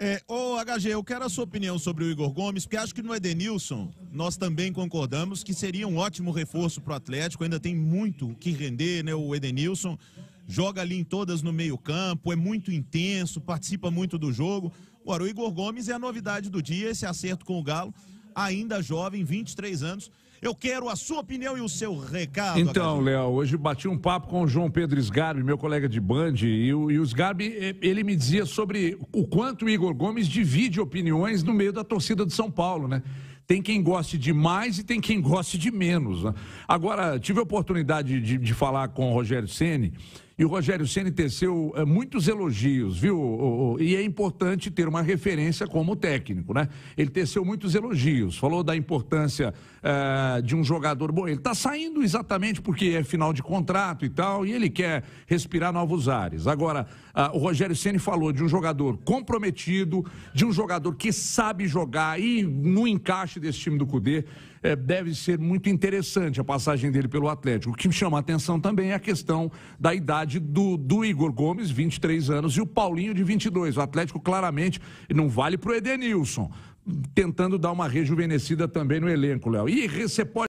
É, ô HG, eu quero a sua opinião sobre o Igor Gomes, porque acho que no Edenilson nós também concordamos que seria um ótimo reforço para o Atlético, ainda tem muito que render, né? O Edenilson joga ali em todas no meio-campo, é muito intenso, participa muito do jogo. Agora, o Igor Gomes é a novidade do dia, esse acerto com o Galo ainda jovem, 23 anos. Eu quero a sua opinião e o seu recado. Então, Léo, hoje bati um papo com o João Pedro Sgarbi, meu colega de Band, e o, e o Sgarbi, ele me dizia sobre o quanto o Igor Gomes divide opiniões no meio da torcida de São Paulo, né? Tem quem goste de mais e tem quem goste de menos. Né? Agora, tive a oportunidade de, de falar com o Rogério Ceni e o Rogério Ceni teceu é, muitos elogios, viu? O, o, e é importante ter uma referência como técnico, né? Ele teceu muitos elogios, falou da importância é, de um jogador bom. Ele está saindo exatamente porque é final de contrato e tal, e ele quer respirar novos ares. Agora, a, ah, o Rogério Ceni falou de um jogador comprometido, de um jogador que sabe jogar e no encaixe desse time do Cudê. É, deve ser muito interessante a passagem dele pelo Atlético. O que me chama a atenção também é a questão da idade idade do, do Igor Gomes, 23 anos, e o Paulinho, de 22. O Atlético, claramente, não vale para o Edenilson. Tentando dar uma rejuvenescida também no elenco, Léo. E você pode.